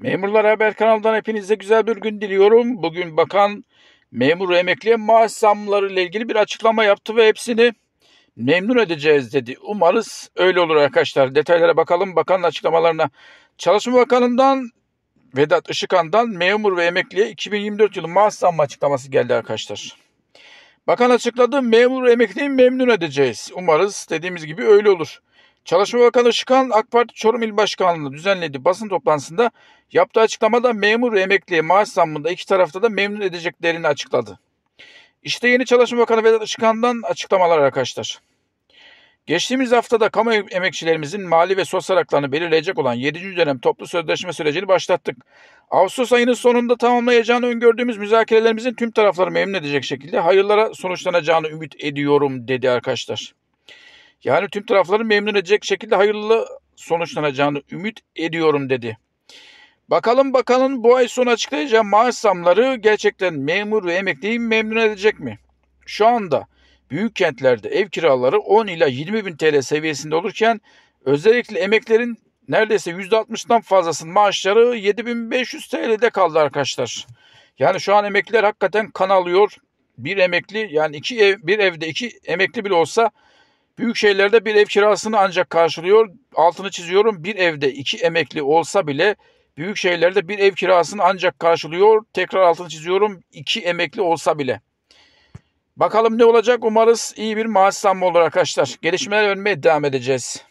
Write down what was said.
Memurlar Haber kanalından hepinize güzel bir gün diliyorum. Bugün bakan memur emekliye maaş zamları ile ilgili bir açıklama yaptı ve hepsini memnun edeceğiz dedi. Umarız öyle olur arkadaşlar. Detaylara bakalım bakanın açıklamalarına. Çalışma Bakanı'ndan Vedat Işıkan'dan memur ve emekliye 2024 yılı maaş zammı açıklaması geldi arkadaşlar. Bakan açıkladı memur emekliyi memnun edeceğiz. Umarız dediğimiz gibi öyle olur. Çalışma Bakanı Şıkan AK Parti Çorum İl Başkanlığı düzenlediği basın toplantısında yaptığı açıklamada memur ve emekliye maaş zammında iki tarafta da memnun edeceklerini açıkladı. İşte yeni Çalışma Bakanı Vedat Işıkhan'dan açıklamalar arkadaşlar. Geçtiğimiz haftada kamu emekçilerimizin mali ve sosyal haklarını belirleyecek olan 7. dönem toplu sözleşme sürecini başlattık. Ağustos ayının sonunda tamamlayacağını öngördüğümüz müzakerelerimizin tüm tarafları memnun edecek şekilde hayırlara sonuçlanacağını ümit ediyorum dedi arkadaşlar. Yani tüm tarafları memnun edecek şekilde hayırlı sonuçlanacağını ümit ediyorum dedi. Bakalım Bakan'ın bu ay sonu açıklayacağı maaş zamları gerçekten memur ve emekliyi memnun edecek mi? Şu anda büyük kentlerde ev kiraları 10 ila 20 bin TL seviyesinde olurken özellikle emeklerin neredeyse %60'dan fazlasının maaşları 7500 TL'de kaldı arkadaşlar. Yani şu an emekliler hakikaten kan alıyor. Bir emekli yani iki ev, bir evde iki emekli bile olsa Büyük şehirlerde bir ev kirasını ancak karşılıyor. Altını çiziyorum bir evde iki emekli olsa bile büyük şehirlerde bir ev kirasını ancak karşılıyor. Tekrar altını çiziyorum iki emekli olsa bile. Bakalım ne olacak umarız iyi bir maaş zammı olur arkadaşlar. Gelişmeler önmeye devam edeceğiz.